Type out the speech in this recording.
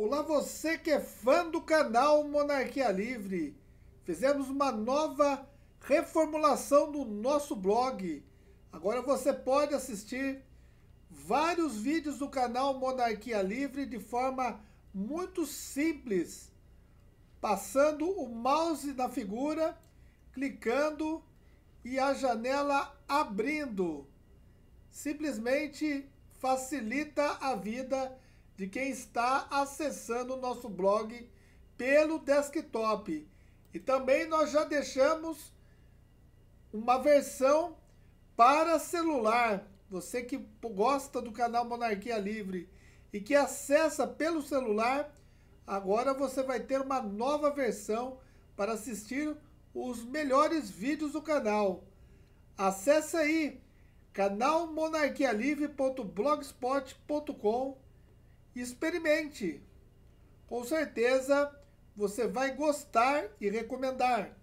Olá, você que é fã do canal Monarquia Livre. Fizemos uma nova reformulação do nosso blog. Agora você pode assistir vários vídeos do canal Monarquia Livre de forma muito simples, passando o mouse na figura, clicando e a janela abrindo. Simplesmente facilita a vida de quem está acessando o nosso blog pelo desktop. E também nós já deixamos uma versão para celular. Você que gosta do canal Monarquia Livre e que acessa pelo celular, agora você vai ter uma nova versão para assistir os melhores vídeos do canal. Acesse aí canalmonarquialivre.blogspot.com experimente. Com certeza você vai gostar e recomendar.